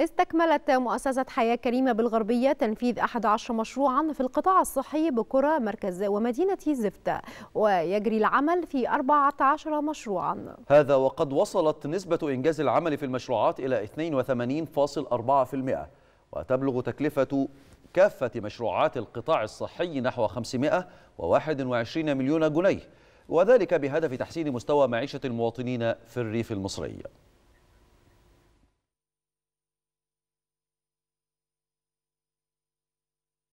استكملت مؤسسة حياة كريمة بالغربية تنفيذ 11 مشروعا في القطاع الصحي بقرى مركز ومدينة زفت ويجري العمل في 14 مشروعا هذا وقد وصلت نسبة إنجاز العمل في المشروعات إلى 82.4% وتبلغ تكلفة كافة مشروعات القطاع الصحي نحو 521 مليون جنيه وذلك بهدف تحسين مستوى معيشة المواطنين في الريف المصري